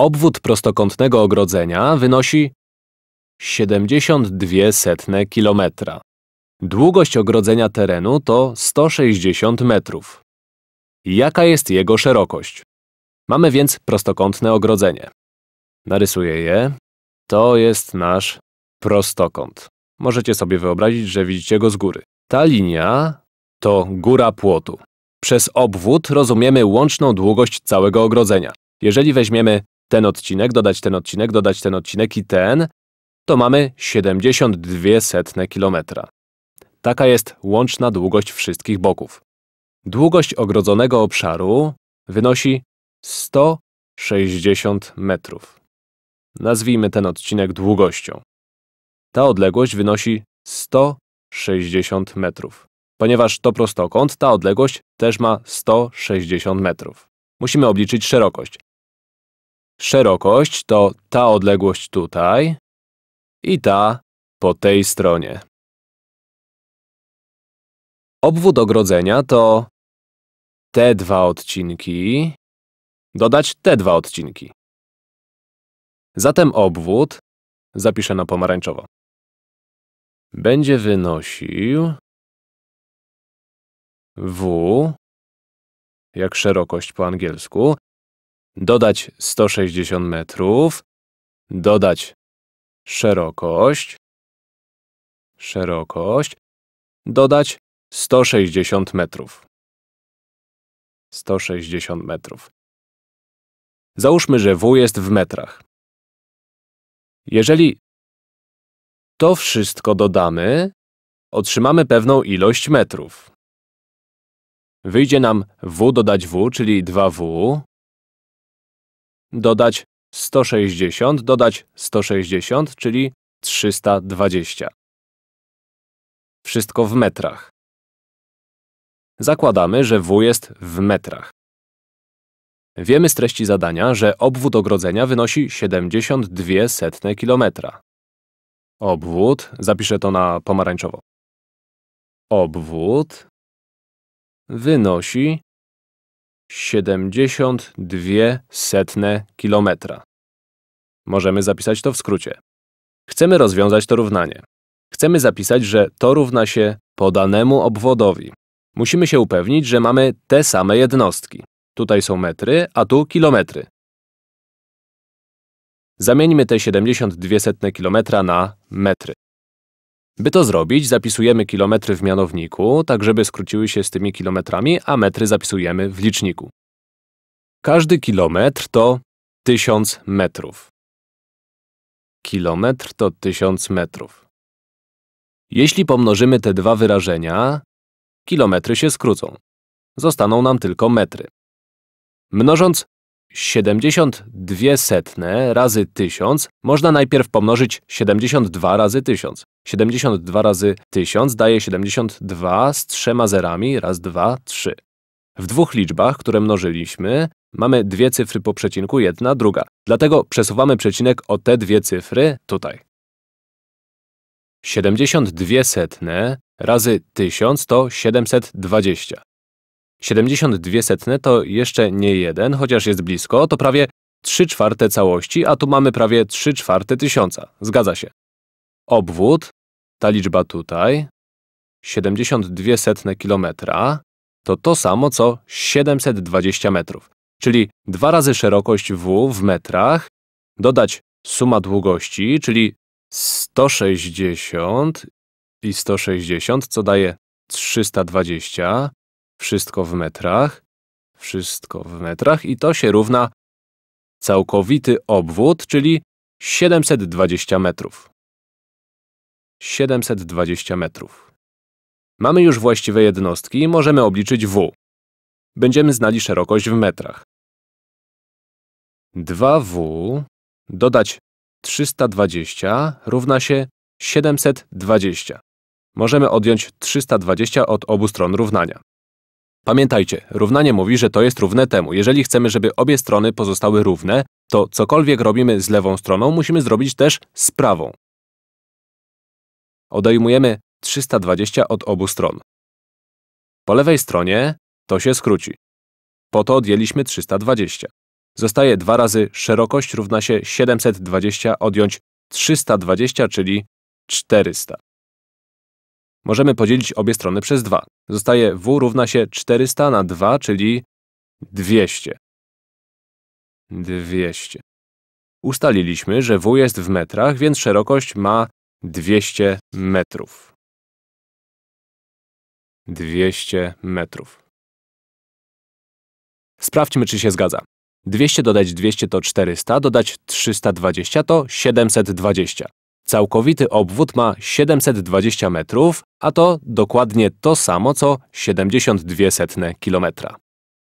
Obwód prostokątnego ogrodzenia wynosi 72 setne kilometra. Długość ogrodzenia terenu to 160 metrów. Jaka jest jego szerokość? Mamy więc prostokątne ogrodzenie. Narysuję je. To jest nasz prostokąt. Możecie sobie wyobrazić, że widzicie go z góry. Ta linia to góra płotu. Przez obwód rozumiemy łączną długość całego ogrodzenia. Jeżeli weźmiemy ten odcinek, dodać ten odcinek, dodać ten odcinek i ten, to mamy 72 setne kilometra. Taka jest łączna długość wszystkich boków. Długość ogrodzonego obszaru wynosi 160 metrów. Nazwijmy ten odcinek długością. Ta odległość wynosi 160 metrów. Ponieważ to prostokąt, ta odległość też ma 160 metrów. Musimy obliczyć szerokość. Szerokość to ta odległość tutaj i ta po tej stronie. Obwód ogrodzenia to te dwa odcinki, dodać te dwa odcinki. Zatem obwód, zapiszę na pomarańczowo, będzie wynosił w, jak szerokość po angielsku, dodać 160 metrów, dodać szerokość, szerokość, dodać 160 metrów. 160 metrów. Załóżmy, że W jest w metrach. Jeżeli to wszystko dodamy, otrzymamy pewną ilość metrów. Wyjdzie nam W dodać W, czyli 2W dodać 160, dodać 160, czyli 320. Wszystko w metrach. Zakładamy, że W jest w metrach. Wiemy z treści zadania, że obwód ogrodzenia wynosi 72 setne kilometra. Obwód, zapiszę to na pomarańczowo. Obwód wynosi 72 setne kilometra. Możemy zapisać to w skrócie. Chcemy rozwiązać to równanie. Chcemy zapisać, że to równa się podanemu obwodowi. Musimy się upewnić, że mamy te same jednostki. Tutaj są metry, a tu kilometry. Zamieńmy te 72 setne kilometra na metry. By to zrobić, zapisujemy kilometry w mianowniku, tak żeby skróciły się z tymi kilometrami, a metry zapisujemy w liczniku. Każdy kilometr to 1000 metrów. Kilometr to 1000 metrów. Jeśli pomnożymy te dwa wyrażenia, kilometry się skrócą. Zostaną nam tylko metry. Mnożąc 72 setne razy 1000 można najpierw pomnożyć 72 razy 1000. 72 razy 1000 daje 72 z trzema zerami, raz, 2, 3. W dwóch liczbach, które mnożyliśmy, mamy dwie cyfry po przecinku, jedna, druga. Dlatego przesuwamy przecinek o te dwie cyfry tutaj. 72 setne razy 1000 to 720. 72 setne to jeszcze nie jeden, chociaż jest blisko, to prawie 3 czwarte całości, a tu mamy prawie 3 czwarte tysiąca. Zgadza się. Obwód, ta liczba tutaj, 72 setne kilometra, to to samo co 720 metrów, czyli dwa razy szerokość W w metrach, dodać suma długości, czyli 160 i 160, co daje 320, wszystko w metrach, wszystko w metrach i to się równa całkowity obwód, czyli 720 metrów. 720 metrów. Mamy już właściwe jednostki i możemy obliczyć W. Będziemy znali szerokość w metrach. 2W dodać 320 równa się 720. Możemy odjąć 320 od obu stron równania. Pamiętajcie, równanie mówi, że to jest równe temu. Jeżeli chcemy, żeby obie strony pozostały równe, to cokolwiek robimy z lewą stroną, musimy zrobić też z prawą. Odejmujemy 320 od obu stron. Po lewej stronie to się skróci. Po to odjęliśmy 320. Zostaje 2 razy szerokość równa się 720 odjąć 320, czyli 400 możemy podzielić obie strony przez 2. Zostaje w równa się 400 na 2, czyli 200. 200. Ustaliliśmy, że w jest w metrach, więc szerokość ma 200 metrów. 200 metrów. Sprawdźmy, czy się zgadza. 200 dodać 200 to 400, dodać 320 to 720. Całkowity obwód ma 720 metrów, a to dokładnie to samo co 72 setne kilometra.